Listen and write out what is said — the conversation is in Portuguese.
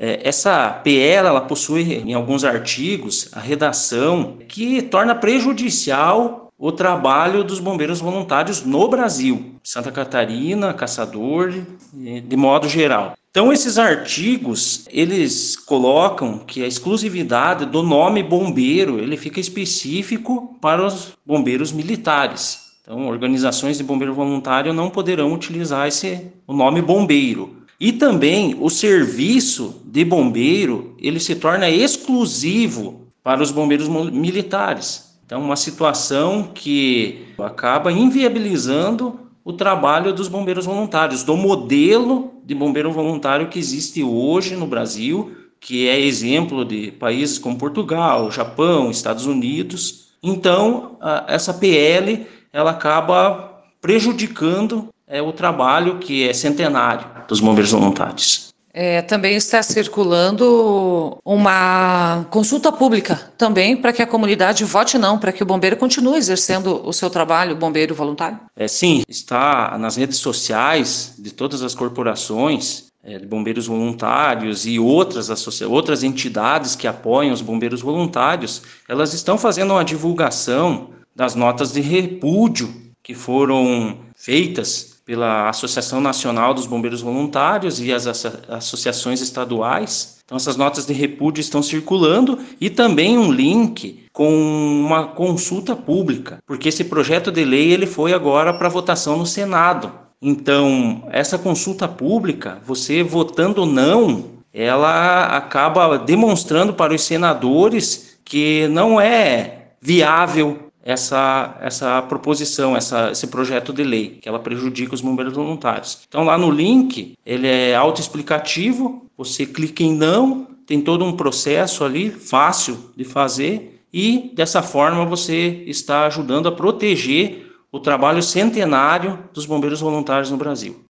É, essa PL ela possui em alguns artigos a redação que torna prejudicial o trabalho dos bombeiros voluntários no Brasil, Santa Catarina, Caçador, de modo geral. Então esses artigos, eles colocam que a exclusividade do nome bombeiro, ele fica específico para os bombeiros militares. Então, organizações de bombeiro voluntário não poderão utilizar esse o nome bombeiro. E também o serviço de bombeiro, ele se torna exclusivo para os bombeiros militares. Então, uma situação que acaba inviabilizando o trabalho dos bombeiros voluntários, do modelo de bombeiro voluntário que existe hoje no Brasil, que é exemplo de países como Portugal, Japão, Estados Unidos. Então, essa PL ela acaba prejudicando é o trabalho que é centenário dos bombeiros voluntários. É, também está circulando uma consulta pública também para que a comunidade vote não, para que o bombeiro continue exercendo o seu trabalho, bombeiro voluntário. É, sim, está nas redes sociais de todas as corporações é, de bombeiros voluntários e outras, outras entidades que apoiam os bombeiros voluntários, elas estão fazendo uma divulgação das notas de repúdio que foram feitas pela Associação Nacional dos Bombeiros Voluntários e as associações estaduais. Então, essas notas de repúdio estão circulando e também um link com uma consulta pública, porque esse projeto de lei ele foi agora para votação no Senado. Então, essa consulta pública, você votando não, ela acaba demonstrando para os senadores que não é viável essa, essa proposição, essa, esse projeto de lei, que ela prejudica os bombeiros voluntários. Então, lá no link, ele é autoexplicativo, você clica em não, tem todo um processo ali, fácil de fazer, e dessa forma você está ajudando a proteger o trabalho centenário dos bombeiros voluntários no Brasil.